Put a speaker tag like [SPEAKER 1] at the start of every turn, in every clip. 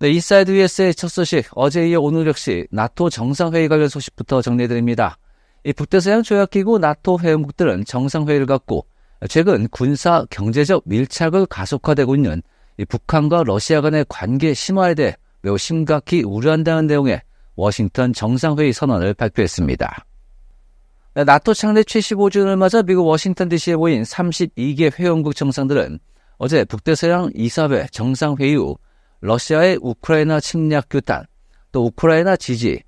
[SPEAKER 1] 네, 이사이드 US의 첫 소식, 어제 이어 오늘 역시 나토 정상회의 관련 소식부터 정리해드립니다. 이 북대서양 조약기구 나토 회원국들은 정상회의를 갖고 최근 군사 경제적 밀착을 가속화되고 있는 북한과 러시아 간의 관계 심화에 대해 매우 심각히 우려한다는 내용의 워싱턴 정상회의 선언을 발표했습니다. 네, 나토 창립 75주년을 맞아 미국 워싱턴 DC에 모인 32개 회원국 정상들은 어제 북대서양 이사회 정상회의 후 러시아의 우크라이나 침략 규탄, 또 우크라이나 지지,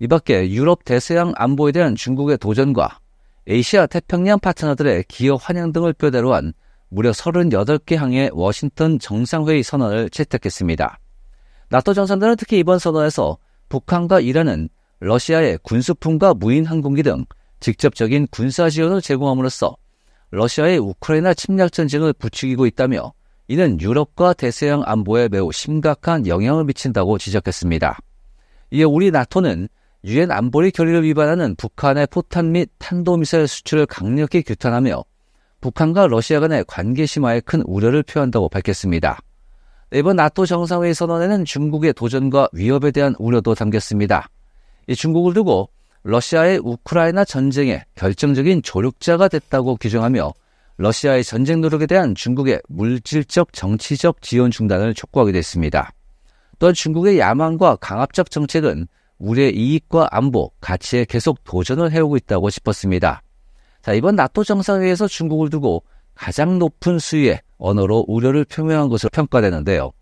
[SPEAKER 1] 이 밖에 유럽 대서양 안보에 대한 중국의 도전과 에이시아 태평양 파트너들의 기여 환영 등을 뼈대로 한 무려 38개 항의 워싱턴 정상회의 선언을 채택했습니다. 나토 정상들은 특히 이번 선언에서 북한과 이란은 러시아의 군수품과 무인 항공기 등 직접적인 군사 지원을 제공함으로써 러시아의 우크라이나 침략 전쟁을 부추기고 있다며 이는 유럽과 대서양 안보에 매우 심각한 영향을 미친다고 지적했습니다. 이에 우리 나토는 유엔 안보리 결의를 위반하는 북한의 포탄 및 탄도미사일 수출을 강력히 규탄하며 북한과 러시아 간의 관계 심화에 큰 우려를 표한다고 밝혔습니다. 이번 나토 정상회의 선언에는 중국의 도전과 위협에 대한 우려도 담겼습니다. 이 중국을 두고 러시아의 우크라이나 전쟁에 결정적인 조력자가 됐다고 규정하며 러시아의 전쟁 노력에 대한 중국의 물질적 정치적 지원 중단을 촉구하기도했습니다 또한 중국의 야망과 강압적 정책은 우리의 이익과 안보, 가치에 계속 도전을 해오고 있다고 싶었습니다 자, 이번 나토 정상회의에서 중국을 두고 가장 높은 수위의 언어로 우려를 표명한 것으로 평가되는데요.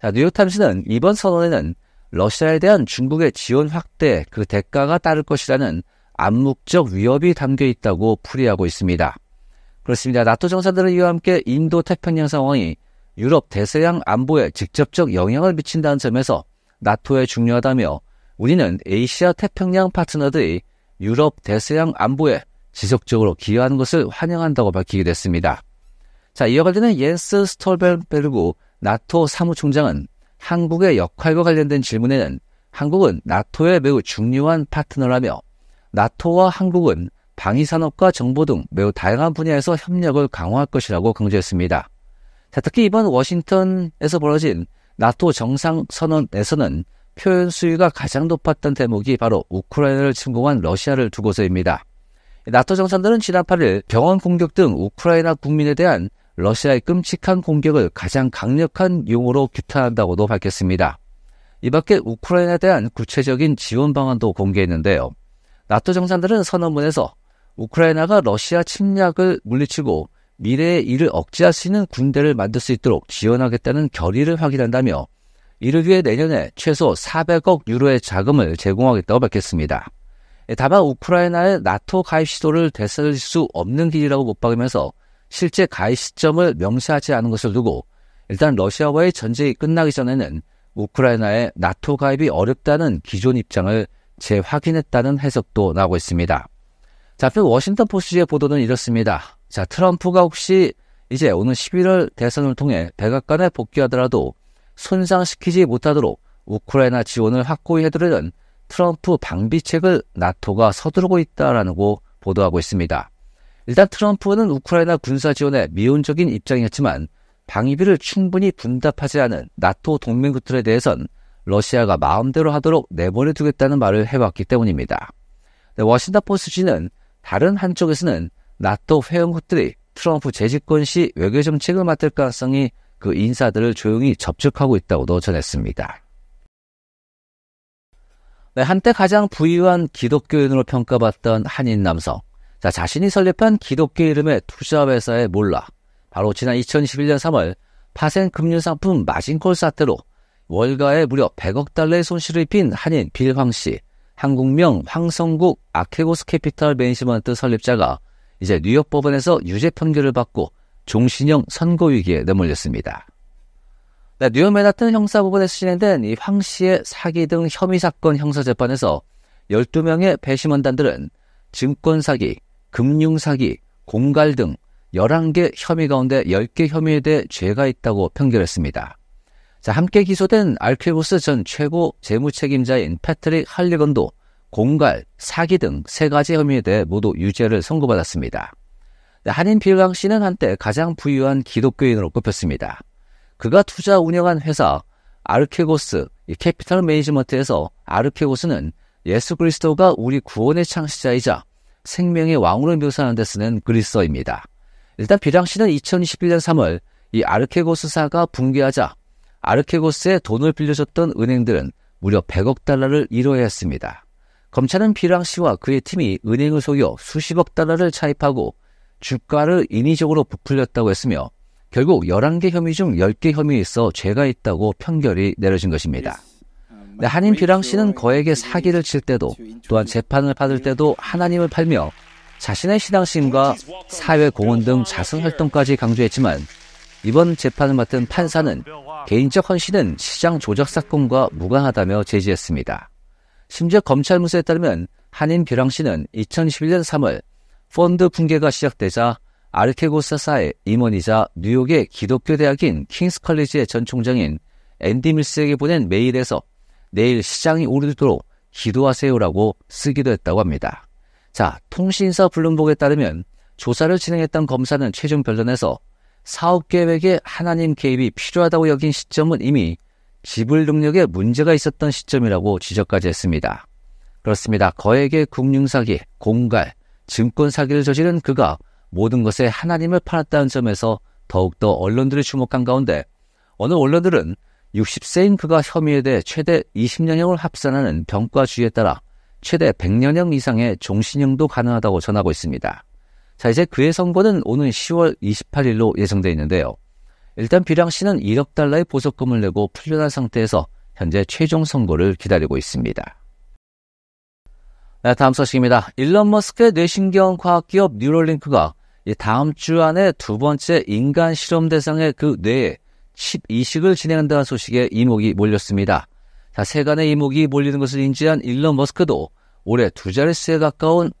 [SPEAKER 1] 자, 뉴욕탐임스는 이번 선언에는 러시아에 대한 중국의 지원 확대 그 대가가 따를 것이라는 암묵적 위협이 담겨 있다고 풀이하고 있습니다. 그렇습니다. 나토 정상들은 이와 함께 인도 태평양 상황이 유럽 대서양 안보에 직접적 영향을 미친다는 점에서 나토에 중요하다며 우리는 에이시아 태평양 파트너들이 유럽 대서양 안보에 지속적으로 기여하는 것을 환영한다고 밝히게 됐습니다. 자, 이와 관련된 옌스 스톨벤베르구 나토 사무총장은 한국의 역할과 관련된 질문에는 한국은 나토의 매우 중요한 파트너라며 나토와 한국은 방위산업과 정보 등 매우 다양한 분야에서 협력을 강화할 것이라고 강조했습니다. 특히 이번 워싱턴에서 벌어진 나토 정상선언에서는 표현 수위가 가장 높았던 대목이 바로 우크라이나를 침공한 러시아를 두고서입니다. 나토 정상들은 지난 8일 병원 공격 등 우크라이나 국민에 대한 러시아의 끔찍한 공격을 가장 강력한 용어로 규탄한다고도 밝혔습니다. 이 밖에 우크라이나에 대한 구체적인 지원 방안도 공개했는데요. 나토 정상들은 선언문에서 우크라이나가 러시아 침략을 물리치고 미래의 일을 억제할 수 있는 군대를 만들 수 있도록 지원하겠다는 결의를 확인한다며 이를 위해 내년에 최소 400억 유로의 자금을 제공하겠다고 밝혔습니다. 예, 다만 우크라이나의 나토 가입 시도를 되살릴 수 없는 길이라고 못 박으면서 실제 가입 시점을 명시하지 않은 것을 두고 일단 러시아와의 전쟁이 끝나기 전에는 우크라이나의 나토 가입이 어렵다는 기존 입장을 재확인했다는 해석도 나오고 있습니다. 잡표 워싱턴 포스트의 보도는 이렇습니다. 자, 트럼프가 혹시 이제 오는 11월 대선을 통해 백악관에 복귀하더라도 손상시키지 못하도록 우크라이나 지원을 확고히 해두려는 트럼프 방비책을 나토가 서두르고 있다라고 보도하고 있습니다. 일단 트럼프는 우크라이나 군사 지원에 미온적인 입장이었지만 방위비를 충분히 분담하지 않은 나토 동맹국들에 대해선 러시아가 마음대로 하도록 내버려 두겠다는 말을 해왔기 때문입니다. 네, 워싱턴 포스트지는 다른 한쪽에서는 나토 회원국들이 트럼프 재집권 시 외교 정책을 맡을 가능성이 그 인사들을 조용히 접촉하고 있다고도 전했습니다. 네, 한때 가장 부유한 기독교인으로 평가받던 한인 남성. 자, 자신이 설립한 기독교 이름의 투자회사에 몰라. 바로 지난 2 0 1 1년 3월 파생 금융상품 마진콜 사태로 월가에 무려 100억 달러의 손실을 입힌 한인 빌황 씨. 한국명 황성국 아케고스 캐피탈 매니지먼트 설립자가 이제 뉴욕 법원에서 유죄 판결을 받고 종신형 선고 위기에 내몰렸습니다. 네, 뉴욕 맨하튼 형사부분에서 진행된 이 황 씨의 사기 등 혐의 사건 형사 재판에서 12명의 배심원단들은 증권 사기, 금융 사기, 공갈 등 11개 혐의 가운데 10개 혐의에 대해 죄가 있다고 판결했습니다. 자, 함께 기소된 알케고스 전 최고 재무책임자인 패트릭 할리건도 공갈, 사기 등 세 가지 혐의에 대해 모두 유죄를 선고받았습니다. 네, 한인 빌강 씨는 한때 가장 부유한 기독교인으로 꼽혔습니다. 그가 투자 운영한 회사 아르케고스 캐피탈 매니지먼트에서 아르케고스는 예수 그리스도가 우리 구원의 창시자이자 생명의 왕으로 묘사하는 데 쓰는 그리스어입니다. 일단 비랑 씨는 2 0 1 1년 3월 이 아르케고스사가 붕괴하자 아르케고스에 돈을 빌려줬던 은행들은 무려 100억 달러를 잃어 했습니다. 검찰은 비랑 씨와 그의 팀이 은행을 속여 수십억 달러를 차입하고 주가를 인위적으로 부풀렸다고 했으며 결국 11개 혐의 중 10개 혐의에 있어 죄가 있다고 판결이 내려진 것입니다. 한인 비랑 씨는 거액의 사기를 칠 때도 또한 재판을 받을 때도 하나님을 팔며 자신의 신앙심과 사회 공헌 등 자선 활동까지 강조했지만 이번 재판을 맡은 판사는 개인적 헌신은 시장 조작 사건과 무관하다며 제지했습니다. 심지어 검찰 문서에 따르면 한인 벼랑 씨는 2011년 3월 펀드 붕괴가 시작되자 아르케고사사의 임원이자 뉴욕의 기독교 대학인 킹스컬리지의 전 총장인 앤디 밀스에게 보낸 메일에서 내일 시장이 오르도록 기도하세요라고 쓰기도 했다고 합니다. 자, 통신사 블룸버그에 따르면 조사를 진행했던 검사는 최종 변론에서 사업 계획에 하나님 개입이 필요하다고 여긴 시점은 이미 지불 능력에 문제가 있었던 시점이라고 지적까지 했습니다. 그렇습니다. 거액의 금융사기, 공갈, 증권사기를 저지른 그가 모든 것에 하나님을 팔았다는 점에서 더욱더 언론들이 주목한 가운데 어느 언론들은 60세인 그가 혐의에 대해 최대 20년형을 합산하는 병과주의에 따라 최대 100년형 이상의 종신형도 가능하다고 전하고 있습니다. 자, 이제 그의 선거는 오는 10월 28일로 예정되어 있는데요. 일단 비량 씨는 1억 달러의 보석금을 내고 풀려난 상태에서 현재 최종 선거를 기다리고 있습니다. 네, 다음 소식입니다. 일론 머스크의 뇌신경 과학기업 뉴럴링크가 다음 주 안에 두 번째 인간 실험 대상의 그 뇌에 칩 이식을 진행한다는 소식에 이목이 몰렸습니다. 자, 세간의 이목이 몰리는 것을 인지한 일론 머스크도 올해 두 자릿수에 가까운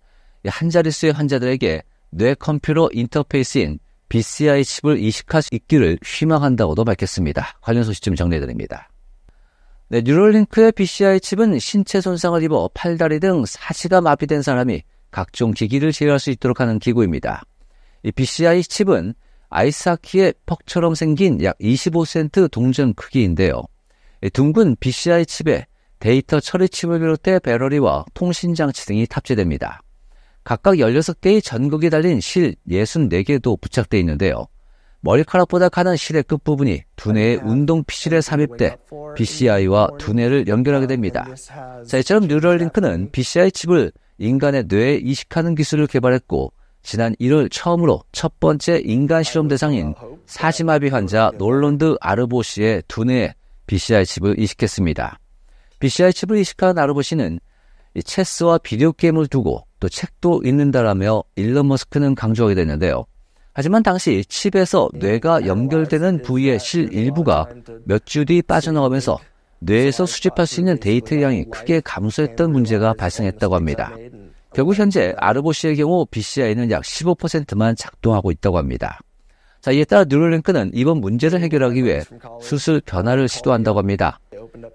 [SPEAKER 1] 한 자릿수의 환자들에게 뇌 컴퓨터 인터페이스인 BCI 칩을 이식할 수 있기를 희망한다고도 밝혔습니다. 관련 소식 좀 정리해드립니다. 네, 뉴럴링크의 BCI 칩은 신체 손상을 입어 팔다리 등 사지가 마비된 사람이 각종 기기를 제어할 수 있도록 하는 기구입니다. 이 BCI 칩은 아이스하키의 퍽처럼 생긴 약 25cm 동전 크기인데요. 둥근 BCI 칩에 데이터 처리 칩을 비롯해 배러리와 통신 장치 등이 탑재됩니다. 각각 16개의 전극이 달린 실 64개도 부착돼 있는데요. 머리카락보다 가는 실의 끝부분이 두뇌의 운동 피실에 삽입돼 BCI와 두뇌를 연결하게 됩니다. 자, 이처럼 뉴럴링크는 BCI 칩을 인간의 뇌에 이식하는 기술을 개발했고 지난 1월 처음으로 첫 번째 인간 실험 대상인 사지마비 환자 놀론드 아르보 시의 두뇌에 BCI 칩을 이식했습니다. BCI 칩을 이식한 아르보 시는 체스와 비디오 게임을 두고 또 책도 읽는다라며 일론 머스크는 강조하게 되는데요. 하지만 당시 칩에서 네, 뇌가 연결되는 부위의 실일부가 몇 주 뒤 빠져나오면서 그 뇌에서 그 수집할 수 있는 데이터 그 양이 크게 감소했던 문제가 발생했다고 합니다. 결국 현재 아르보 씨의 경우 BCI는 약 15%만 작동하고 있다고 합니다. 자, 이에 따라 뉴럴랭크는 이번 문제를 해결하기 위해 수술 변화를 시도한다고 합니다.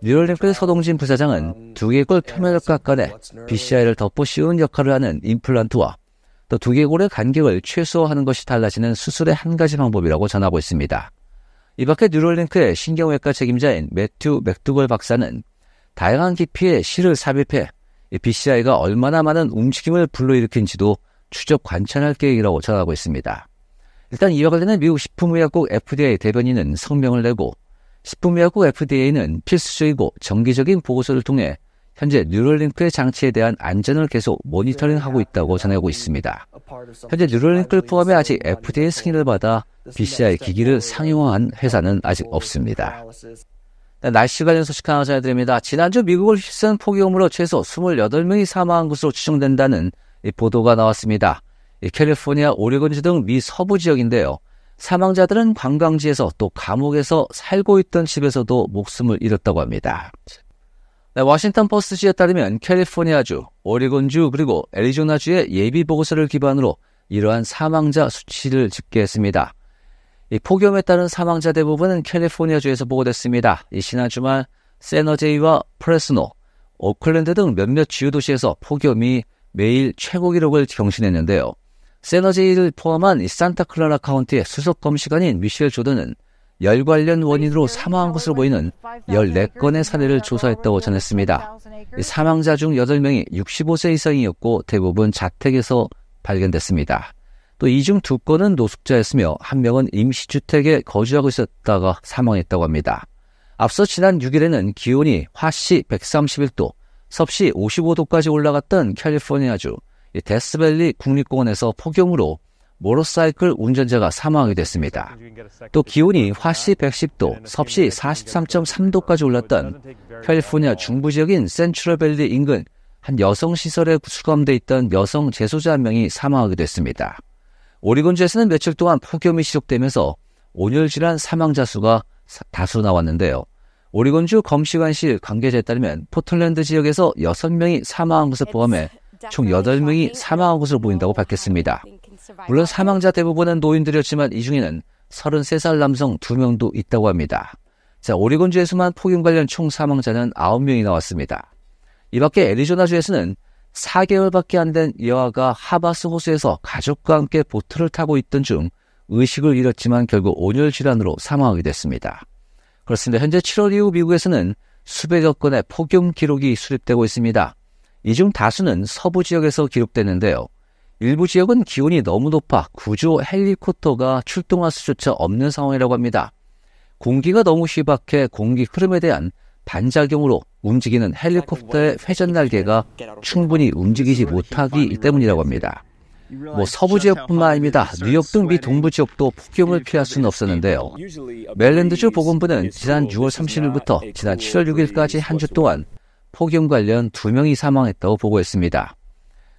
[SPEAKER 1] 뉴럴링크 서동진 부사장은 두 개골 표면역학 간에 BCI를 덮어 씌운 역할을 하는 임플란트와 또 두개골의 간격을 최소화하는 것이 달라지는 수술의 한 가지 방법이라고 전하고 있습니다. 이 밖에 뉴럴링크의 신경외과 책임자인 매튜 맥두걸 박사는 다양한 깊이의 실을 삽입해 BCI가 얼마나 많은 움직임을 불러일으킨지도 추적 관찰할 계획이라고 전하고 있습니다. 일단 이와 관련해 미국 식품의약국 FDA 대변인은 성명을 내고 스푼미하고 FDA는 필수적이고 정기적인 보고서를 통해 현재 뉴럴링크의 장치에 대한 안전을 계속 모니터링하고 있다고 전하고 있습니다. 현재 뉴럴링크를 포함해 아직 FDA 승인을 받아 BCI 기기를 상용화한 회사는 아직 없습니다. 네, 날씨 관련 소식 하나 전해드립니다. 지난주 미국을 휩쓴 폭염으로 최소 28명이 사망한 것으로 추정된다는 보도가 나왔습니다. 캘리포니아, 오레곤주 등미 서부 지역인데요. 사망자들은 관광지에서 또 감옥에서 살고 있던 집에서도 목숨을 잃었다고 합니다. 네, 워싱턴 포스트지에 따르면 캘리포니아주, 오리곤주 그리고 애리조나주의 예비 보고서를 기반으로 이러한 사망자 수치를 집계했습니다. 폭염에 따른 사망자 대부분은 캘리포니아주에서 보고됐습니다. 이 지난 주말 세너제이와 프레스노, 오클랜드 등 몇몇 주요 도시에서 폭염이 매일 최고 기록을 경신했는데요. 세너지를 포함한 산타클라라 카운티의 수석 검시관인 미셸 조던은 열 관련 원인으로 사망한 것으로 보이는 14건의 사례를 조사했다고 전했습니다. 사망자 중 8명이 65세 이상이었고 대부분 자택에서 발견됐습니다. 또 이 중 2건은 노숙자였으며 1명은 임시주택에 거주하고 있었다가 사망했다고 합니다. 앞서 지난 6일에는 기온이 화씨 131도, 섭씨 55도까지 올라갔던 캘리포니아주 데스밸리 국립공원에서 폭염으로 모로사이클 운전자가 사망하게 됐습니다. 또 기온이 화씨 110도, 섭씨 43.3도까지 올랐던 캘리포니아 중부 지역인 센츄럴밸리 인근 한 여성 시설에 수감돼 있던 여성 재소자 한 명이 사망하게 됐습니다. 오리곤주에서는 며칠 동안 폭염이 지속되면서 온열 질환 사망자 수가 다수 나왔는데요. 오리곤주 검시관실 관계자에 따르면 포틀랜드 지역에서 6명이 사망한 것을 네, 포함해 총 8명이 사망한 것으로 보인다고 밝혔습니다. 물론 사망자 대부분은 노인들이었지만 이 중에는 33살 남성 2명도 있다고 합니다. 자, 오리곤주에서만 폭염 관련 총 사망자는 9명이 나왔습니다. 이 밖에 애리조나주에서는 4개월밖에 안 된 여아가 하바스 호수에서 가족과 함께 보트를 타고 있던 중 의식을 잃었지만 결국 온열 질환으로 사망하게 됐습니다. 그렇습니다. 현재 7월 이후 미국에서는 수백여 건의 폭염 기록이 수립되고 있습니다. 이중 다수는 서부 지역에서 기록됐는데요 일부 지역은 기온이 너무 높아 구조 헬리콥터가 출동할 수조차 없는 상황이라고 합니다. 공기가 너무 희박해 공기 흐름에 대한 반작용으로 움직이는 헬리콥터의 회전 날개가 충분히 움직이지 못하기 때문이라고 합니다. 뭐 서부 지역뿐만 아닙니다. 뉴욕 등 미 동부 지역도 폭염을 피할 수는 없었는데요. 멜랜드주 보건부는 지난 6월 30일부터 지난 7월 6일까지 한 주 동안 폭염 관련 2명이 사망했다고 보고했습니다.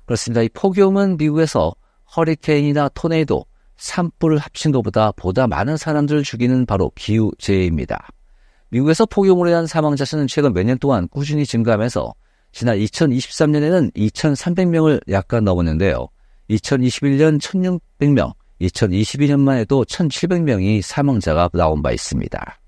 [SPEAKER 1] 그렇습니다. 이 폭염은 미국에서 허리케인이나 토네이도, 산불 합친 것보다 보다 많은 사람들을 죽이는 바로 기후재해입니다. 미국에서 폭염으로 인한 사망자 수는 최근 몇 년 동안 꾸준히 증가하면서 지난 2023년에는 2,300명을 약간 넘었는데요. 2021년 1,600명, 2022년만 해도 1,700명이 사망자가 나온 바 있습니다.